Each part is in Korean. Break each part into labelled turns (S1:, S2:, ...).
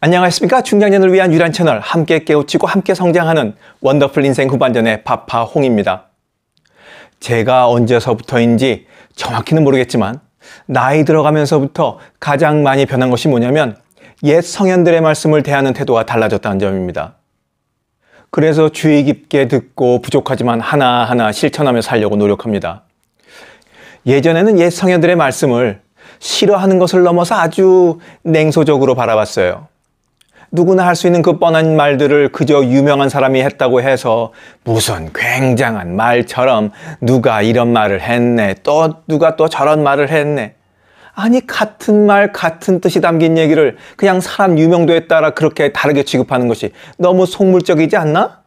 S1: 안녕하십니까 중장년을 위한 유란 채널 함께 깨우치고 함께 성장하는 원더풀 인생 후반전의 파파홍입니다 제가 언제서부터인지 정확히는 모르겠지만 나이 들어가면서부터 가장 많이 변한 것이 뭐냐면 옛 성현들의 말씀을 대하는 태도가 달라졌다는 점입니다 그래서 주의 깊게 듣고 부족하지만 하나하나 실천하며 살려고 노력합니다 예전에는 옛 성현들의 말씀을 싫어하는 것을 넘어서 아주 냉소적으로 바라봤어요 누구나 할 수 있는 그 뻔한 말들을 그저 유명한 사람이 했다고 해서 무슨 굉장한 말처럼 누가 이런 말을 했네, 또 누가 또 저런 말을 했네. 아니, 같은 말, 같은 뜻이 담긴 얘기를 그냥 사람 유명도에 따라 그렇게 다르게 취급하는 것이 너무 속물적이지 않나?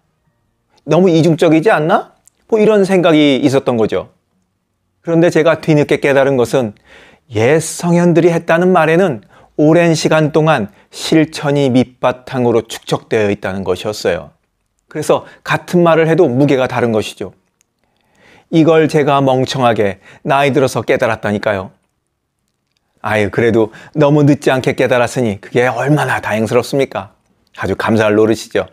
S1: 너무 이중적이지 않나? 뭐 이런 생각이 있었던 거죠. 그런데 제가 뒤늦게 깨달은 것은 옛 성현들이 했다는 말에는 오랜 시간 동안 실천이 밑바탕으로 축적되어 있다는 것이었어요. 그래서 같은 말을 해도 무게가 다른 것이죠. 이걸 제가 멍청하게 나이 들어서 깨달았다니까요. 아유, 그래도 너무 늦지 않게 깨달았으니 그게 얼마나 다행스럽습니까? 아주 감사할 노릇이죠.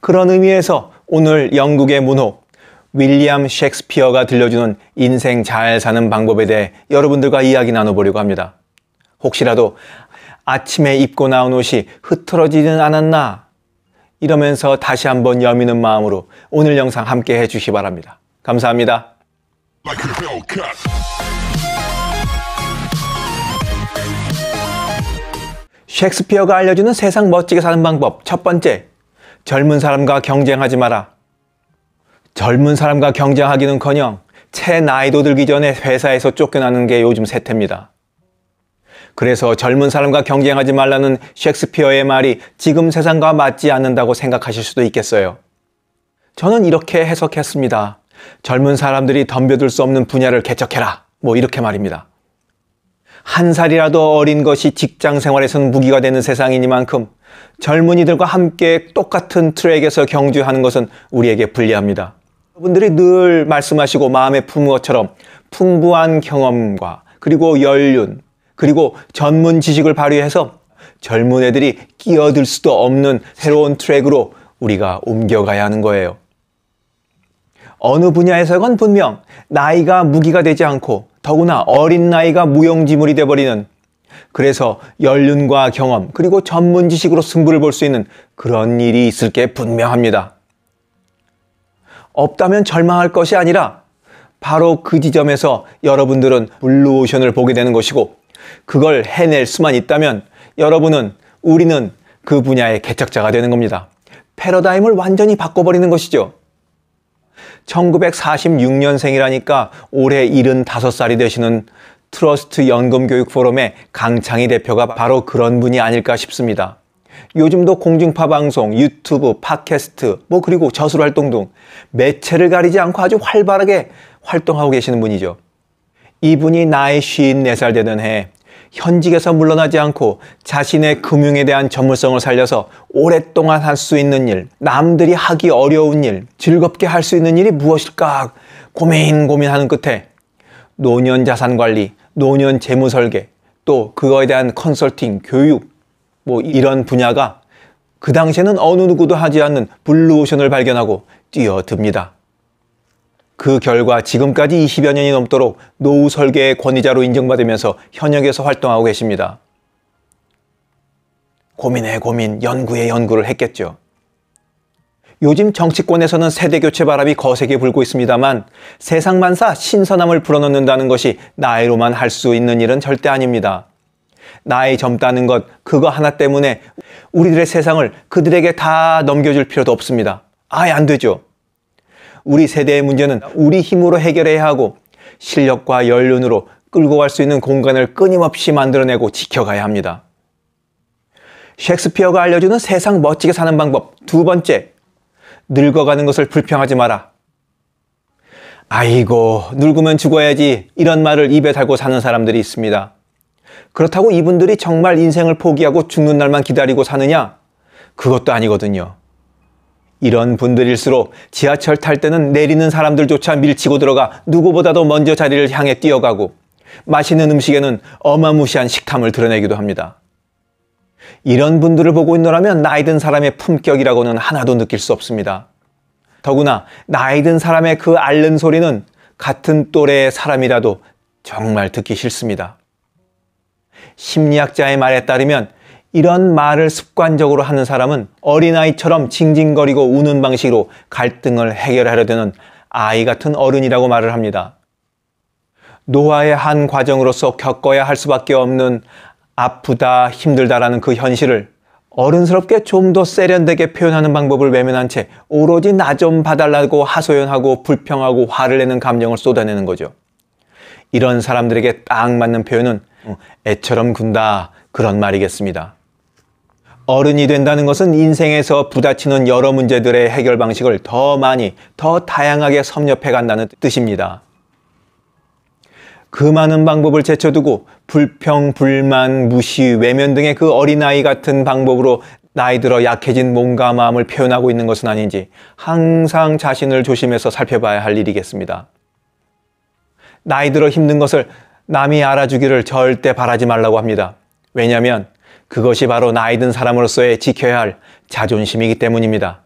S1: 그런 의미에서 오늘 영국의 문호, 윌리엄 셰익스피어가 들려주는 인생 잘 사는 방법에 대해 여러분들과 이야기 나눠보려고 합니다. 혹시라도 아침에 입고 나온 옷이 흐트러지진 않았나 이러면서 다시 한번 여미는 마음으로 오늘 영상 함께 해주시 바랍니다. 감사합니다. 셰익스피어가 알려주는 세상 멋지게 사는 방법 첫 번째, 젊은 사람과 경쟁하지 마라. 젊은 사람과 경쟁하기는커녕 채 나이도 들기 전에 회사에서 쫓겨나는 게 요즘 세태입니다. 그래서 젊은 사람과 경쟁하지 말라는 셰익스피어의 말이 지금 세상과 맞지 않는다고 생각하실 수도 있겠어요. 저는 이렇게 해석했습니다. 젊은 사람들이 덤벼들 수 없는 분야를 개척해라. 뭐 이렇게 말입니다. 한 살이라도 어린 것이 직장 생활에서는 무기가 되는 세상이니만큼 젊은이들과 함께 똑같은 트랙에서 경주하는 것은 우리에게 불리합니다. 여러분들이 늘 말씀하시고 마음에 품은 것처럼 풍부한 경험과 그리고 연륜, 그리고 전문 지식을 발휘해서 젊은 애들이 끼어들 수도 없는 새로운 트랙으로 우리가 옮겨가야 하는 거예요. 어느 분야에서건 분명 나이가 무기가 되지 않고 더구나 어린 나이가 무용지물이 돼버리는 그래서 연륜과 경험 그리고 전문 지식으로 승부를 볼 수 있는 그런 일이 있을 게 분명합니다. 없다면 절망할 것이 아니라 바로 그 지점에서 여러분들은 블루오션을 보게 되는 것이고 그걸 해낼 수만 있다면 여러분은 우리는 그 분야의 개척자가 되는 겁니다. 패러다임을 완전히 바꿔버리는 것이죠. 1946년생이라니까 올해 75살이 되시는 트러스트 연금교육 포럼의 강창희 대표가 바로 그런 분이 아닐까 싶습니다. 요즘도 공중파 방송, 유튜브, 팟캐스트, 뭐 그리고 저술 활동 등 매체를 가리지 않고 아주 활발하게 활동하고 계시는 분이죠. 이분이 나이 54살 되던 해 현직에서 물러나지 않고 자신의 금융에 대한 전문성을 살려서 오랫동안 할 수 있는 일, 남들이 하기 어려운 일, 즐겁게 할 수 있는 일이 무엇일까 고민 고민하는 끝에 노년 자산 관리, 노년 재무 설계, 또 그거에 대한 컨설팅, 교육, 뭐 이런 분야가 그 당시에는 어느 누구도 하지 않는 블루오션을 발견하고 뛰어듭니다. 그 결과 지금까지 20여 년이 넘도록 노후 설계의 권위자로 인정받으면서 현역에서 활동하고 계십니다. 고민에 고민, 연구에 연구를 했겠죠. 요즘 정치권에서는 세대 교체 바람이 거세게 불고 있습니다만 세상만사 신선함을 불어넣는다는 것이 나이로만 할 수 있는 일은 절대 아닙니다. 나이 젊다는 것, 그거 하나 때문에 우리들의 세상을 그들에게 다 넘겨줄 필요도 없습니다. 아예 안 되죠. 우리 세대의 문제는 우리 힘으로 해결해야 하고 실력과 연륜으로 끌고 갈 수 있는 공간을 끊임없이 만들어내고 지켜가야 합니다. 셰익스피어가 알려주는 세상 멋지게 사는 방법 두 번째, 늙어가는 것을 불평하지 마라. 아이고, 늙으면 죽어야지. 이런 말을 입에 달고 사는 사람들이 있습니다. 그렇다고 이분들이 정말 인생을 포기하고 죽는 날만 기다리고 사느냐? 그것도 아니거든요. 이런 분들일수록 지하철 탈 때는 내리는 사람들조차 밀치고 들어가 누구보다도 먼저 자리를 향해 뛰어가고 맛있는 음식에는 어마무시한 식탐을 드러내기도 합니다. 이런 분들을 보고 있노라면 나이 든 사람의 품격이라고는 하나도 느낄 수 없습니다. 더구나 나이 든 사람의 그 앓는 소리는 같은 또래의 사람이라도 정말 듣기 싫습니다. 심리학자의 말에 따르면 이런 말을 습관적으로 하는 사람은 어린아이처럼 징징거리고 우는 방식으로 갈등을 해결하려 드는 아이 같은 어른이라고 말을 합니다. 노화의 한 과정으로서 겪어야 할 수밖에 없는 아프다, 힘들다라는 그 현실을 어른스럽게 좀 더 세련되게 표현하는 방법을 외면한 채 오로지 나 좀 봐달라고 하소연하고 불평하고 화를 내는 감정을 쏟아내는 거죠. 이런 사람들에게 딱 맞는 표현은 어, 애처럼 군다 그런 말이겠습니다. 어른이 된다는 것은 인생에서 부딪히는 여러 문제들의 해결 방식을 더 많이, 더 다양하게 섭렵해 간다는 뜻입니다. 그 많은 방법을 제쳐두고 불평, 불만, 무시, 외면 등의 그 어린아이 같은 방법으로 나이 들어 약해진 몸과 마음을 표현하고 있는 것은 아닌지 항상 자신을 조심해서 살펴봐야 할 일이겠습니다. 나이 들어 힘든 것을 남이 알아주기를 절대 바라지 말라고 합니다. 왜냐하면 그것이 바로 나이 든 사람으로서의 지켜야 할 자존심이기 때문입니다.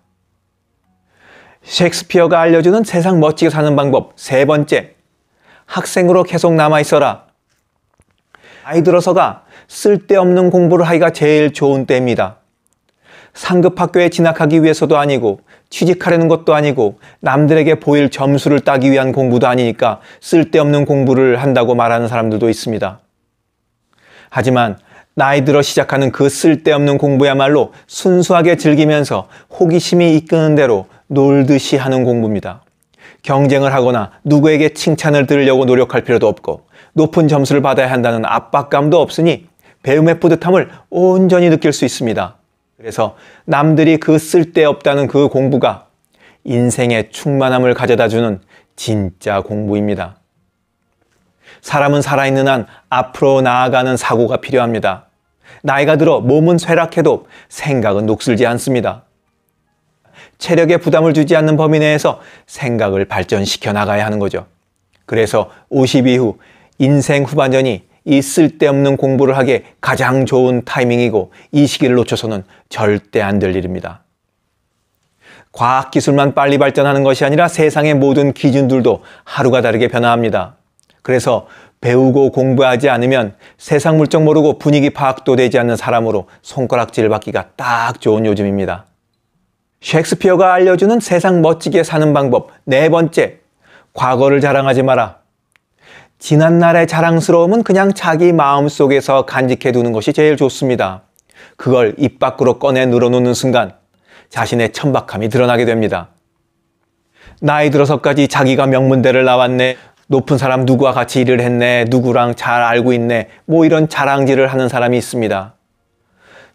S1: 셰익스피어가 알려주는 세상 멋지게 사는 방법 세 번째, 학생으로 계속 남아있어라. 나이 들어서가 쓸데없는 공부를 하기가 제일 좋은 때입니다. 상급 학교에 진학하기 위해서도 아니고 취직하려는 것도 아니고 남들에게 보일 점수를 따기 위한 공부도 아니니까 쓸데없는 공부를 한다고 말하는 사람들도 있습니다. 하지만 나이 들어 시작하는 그 쓸데없는 공부야말로 순수하게 즐기면서 호기심이 이끄는 대로 놀듯이 하는 공부입니다. 경쟁을 하거나 누구에게 칭찬을 들으려고 노력할 필요도 없고 높은 점수를 받아야 한다는 압박감도 없으니 배움의 뿌듯함을 온전히 느낄 수 있습니다. 그래서 남들이 그 쓸데없다는 그 공부가 인생의 충만함을 가져다 주는 진짜 공부입니다. 사람은 살아있는 한 앞으로 나아가는 사고가 필요합니다. 나이가 들어 몸은 쇠락해도 생각은 녹슬지 않습니다. 체력에 부담을 주지 않는 범위 내에서 생각을 발전시켜 나가야 하는 거죠. 그래서 50 이후 인생 후반전이 이 쓸데없는 공부를 하기에 가장 좋은 타이밍이고 이 시기를 놓쳐서는 절대 안 될 일입니다. 과학 기술만 빨리 발전하는 것이 아니라 세상의 모든 기준들도 하루가 다르게 변화합니다. 그래서 배우고 공부하지 않으면 세상 물정 모르고 분위기 파악도 되지 않는 사람으로 손가락질 받기가 딱 좋은 요즘입니다. 셰익스피어가 알려주는 세상 멋지게 사는 방법 네 번째, 과거를 자랑하지 마라. 지난날의 자랑스러움은 그냥 자기 마음 속에서 간직해 두는 것이 제일 좋습니다. 그걸 입 밖으로 꺼내 늘어놓는 순간 자신의 천박함이 드러나게 됩니다. 나이 들어서까지 자기가 명문대를 나왔네. 높은 사람 누구와 같이 일을 했네, 누구랑 잘 알고 있네, 뭐 이런 자랑질을 하는 사람이 있습니다.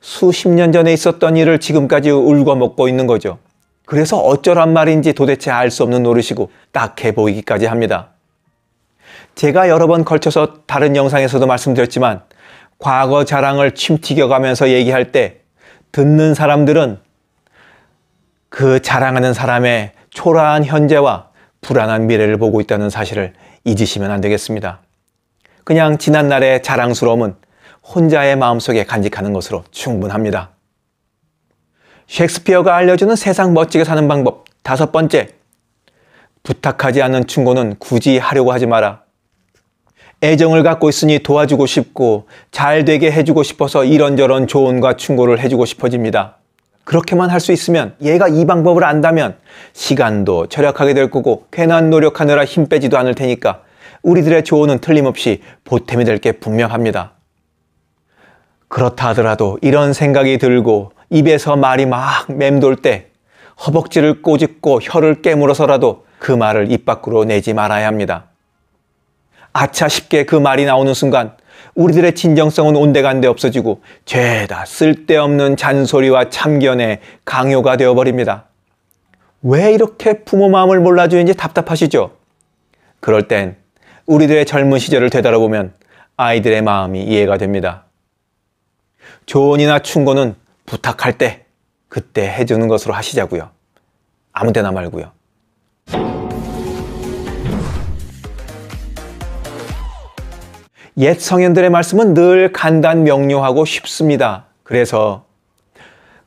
S1: 수십 년 전에 있었던 일을 지금까지 울고 먹고 있는 거죠. 그래서 어쩌란 말인지 도대체 알 수 없는 노릇이고 딱해 보이기까지 합니다. 제가 여러 번 걸쳐서 다른 영상에서도 말씀드렸지만 과거 자랑을 침튀겨가면서 얘기할 때 듣는 사람들은 그 자랑하는 사람의 초라한 현재와 불안한 미래를 보고 있다는 사실을 잊으시면 안 되겠습니다. 그냥 지난날의 자랑스러움은 혼자의 마음속에 간직하는 것으로 충분합니다. 셰익스피어가 알려주는 세상 멋지게 사는 방법 다섯 번째 부탁하지 않는 충고는 굳이 하려고 하지 마라. 애정을 갖고 있으니 도와주고 싶고 잘 되게 해주고 싶어서 이런저런 조언과 충고를 해주고 싶어집니다. 그렇게만 할 수 있으면 얘가 이 방법을 안다면 시간도 절약하게 될 거고 괜한 노력하느라 힘 빼지도 않을 테니까 우리들의 조언은 틀림없이 보탬이 될 게 분명합니다. 그렇다 하더라도 이런 생각이 들고 입에서 말이 막 맴돌 때 허벅지를 꼬집고 혀를 깨물어서라도 그 말을 입 밖으로 내지 말아야 합니다. 아차 쉽게그 말이 나오는 순간 우리들의 진정성은 온데간데 없어지고 죄다 쓸데없는 잔소리와 참견에 강요가 되어버립니다. 왜 이렇게 부모 마음을 몰라주는지 답답하시죠? 그럴 땐 우리들의 젊은 시절을 되돌아보면 아이들의 마음이 이해가 됩니다. 조언이나 충고는 부탁할 때 그때 해주는 것으로 하시자고요. 아무 데나 말고요. 옛 성현들의 말씀은 늘 간단 명료하고 쉽습니다. 그래서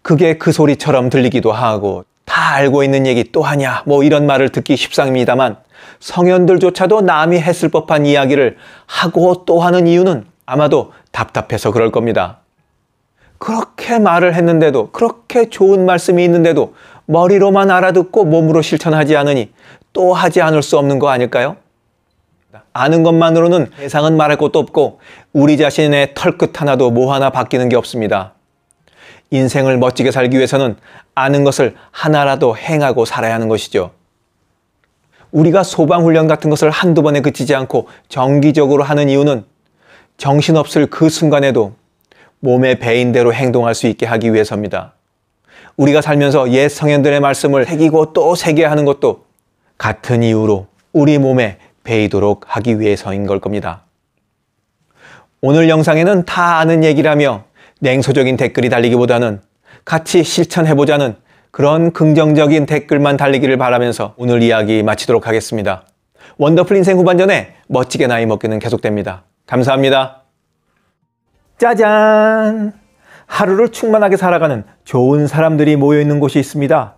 S1: 그게 그 소리처럼 들리기도 하고 다 알고 있는 얘기 또 하냐 뭐 이런 말을 듣기 쉽상입니다만 성현들조차도 남이 했을 법한 이야기를 하고 또 하는 이유는 아마도 답답해서 그럴 겁니다. 그렇게 말을 했는데도 그렇게 좋은 말씀이 있는데도 머리로만 알아듣고 몸으로 실천하지 않으니 또 하지 않을 수 없는 거 아닐까요? 아는 것만으로는 세상은 말할 것도 없고 우리 자신의 털끝 하나도 뭐 하나 바뀌는 게 없습니다. 인생을 멋지게 살기 위해서는 아는 것을 하나라도 행하고 살아야 하는 것이죠. 우리가 소방훈련 같은 것을 한두 번에 그치지 않고 정기적으로 하는 이유는 정신없을 그 순간에도 몸의 배인 대로 행동할 수 있게 하기 위해서입니다. 우리가 살면서 옛 성현들의 말씀을 새기고 또 새겨야 하는 것도 같은 이유로 우리 몸에 베이도록 하기 위해서인 걸 겁니다. 오늘 영상에는 다 아는 얘기라며 냉소적인 댓글이 달리기보다는 같이 실천해보자는 그런 긍정적인 댓글만 달리기를 바라면서 오늘 이야기 마치도록 하겠습니다. 원더풀 인생 후반전에 멋지게 나이 먹기는 계속됩니다. 감사합니다. 짜잔! 하루를 충만하게 살아가는 좋은 사람들이 모여있는 곳이 있습니다.